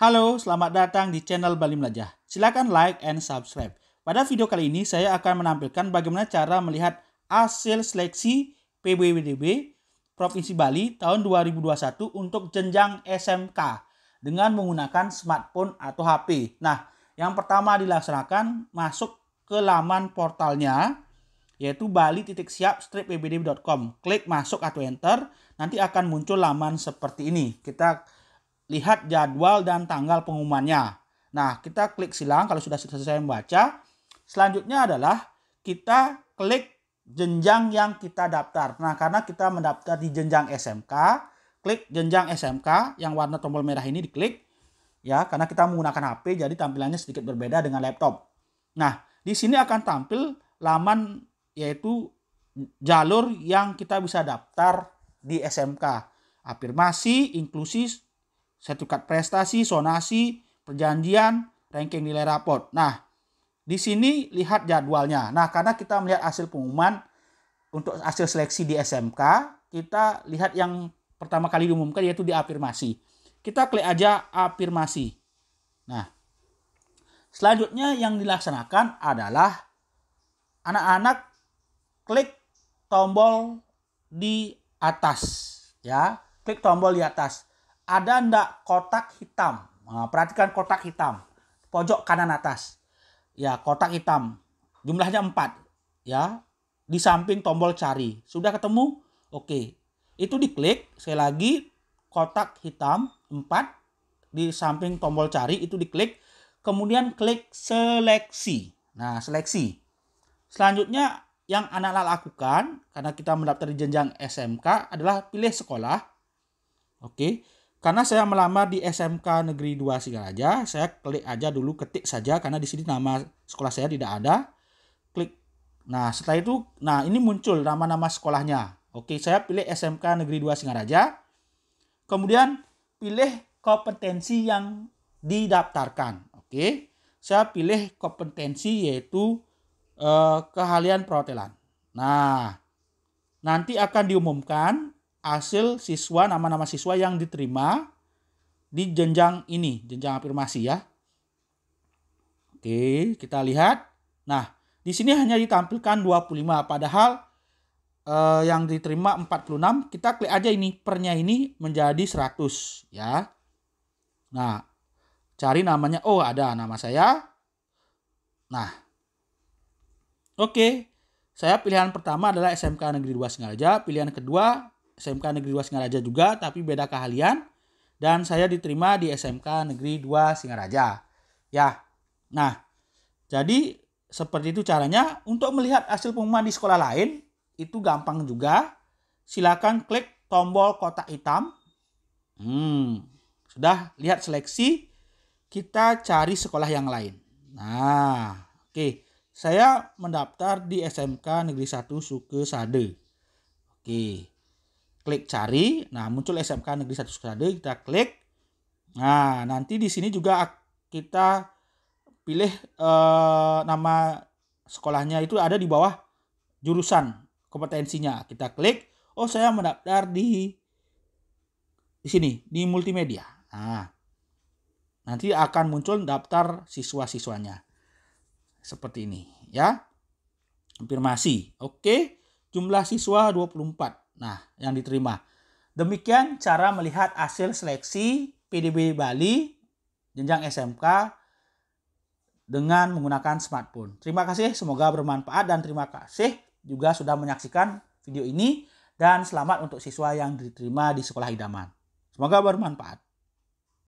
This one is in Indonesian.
Halo, selamat datang di channel Bali Melajah. Silakan like and subscribe. Pada video kali ini saya akan menampilkan bagaimana cara melihat hasil seleksi PBWDB Provinsi Bali tahun 2021 untuk jenjang SMK dengan menggunakan smartphone atau HP. Nah, yang pertama dilaksanakan masuk ke laman portalnya yaitu bali.siap stripbbd.com. Klik masuk atau enter, nanti akan muncul laman seperti ini. Kita lihat jadwal dan tanggal pengumumannya. Nah, kita klik silang kalau sudah selesai membaca. Selanjutnya adalah kita klik jenjang yang kita daftar. Nah, karena kita mendaftar di jenjang SMK, klik jenjang SMK yang warna tombol merah ini diklik. Ya, karena kita menggunakan HP jadi tampilannya sedikit berbeda dengan laptop. Nah, di sini akan tampil laman yaitu jalur yang kita bisa daftar di SMK. Afirmasi, inklusi, sertifikat prestasi, sonasi, perjanjian, ranking nilai raport Nah, di sini lihat jadwalnya. Nah, karena kita melihat hasil pengumuman untuk hasil seleksi di SMK, kita lihat yang pertama kali diumumkan yaitu di afirmasi. Kita klik aja afirmasi. Nah, selanjutnya yang dilaksanakan adalah anak-anak klik tombol di atas ya, klik tombol di atas ada ndak kotak hitam? Nah, perhatikan kotak hitam. Pojok kanan atas. Ya, kotak hitam. Jumlahnya 4. Ya, di samping tombol cari. Sudah ketemu? Oke. Itu diklik. Sekali lagi, kotak hitam 4. Di samping tombol cari itu diklik. Kemudian klik seleksi. Nah, seleksi. Selanjutnya yang anak lakukan karena kita mendaftar di jenjang SMK adalah pilih sekolah. Oke, karena saya melamar di SMK Negeri 2 Singaraja, saya klik aja dulu ketik saja karena di sini nama sekolah saya tidak ada. Klik. Nah, setelah itu nah ini muncul nama-nama sekolahnya. Oke, saya pilih SMK Negeri 2 Singaraja. Kemudian pilih kompetensi yang didaftarkan. Oke. Saya pilih kompetensi yaitu eh, keahlian perhotelan. Nah, nanti akan diumumkan hasil siswa nama-nama siswa yang diterima di jenjang ini, jenjang afirmasi ya. Oke, kita lihat. Nah, di sini hanya ditampilkan 25 padahal eh, yang diterima 46, kita klik aja ini pernya ini menjadi 100 ya. Nah, cari namanya. Oh, ada nama saya. Nah. Oke. Saya pilihan pertama adalah SMK Negeri 2 Singaraja, pilihan kedua SMK Negeri 2 Singaraja juga tapi beda keahlian dan saya diterima di SMK Negeri 2 Singaraja. Ya. Nah, jadi seperti itu caranya untuk melihat hasil pengumuman di sekolah lain itu gampang juga. Silakan klik tombol kotak hitam. Hmm, sudah lihat seleksi kita cari sekolah yang lain. Nah, oke. Okay. Saya mendaftar di SMK Negeri 1 Sukesade. Oke. Okay klik cari. Nah, muncul SMK Negeri 1 Sukarade, kita klik. Nah, nanti di sini juga kita pilih eh, nama sekolahnya itu ada di bawah jurusan kompetensinya. Kita klik, oh saya mendaftar di di sini di multimedia. Nah, nanti akan muncul daftar siswa-siswanya. Seperti ini, ya. Konfirmasi. Oke, jumlah siswa 24. Nah, yang diterima. Demikian cara melihat hasil seleksi PDB Bali jenjang SMK dengan menggunakan smartphone. Terima kasih, semoga bermanfaat dan terima kasih juga sudah menyaksikan video ini dan selamat untuk siswa yang diterima di sekolah idaman. Semoga bermanfaat.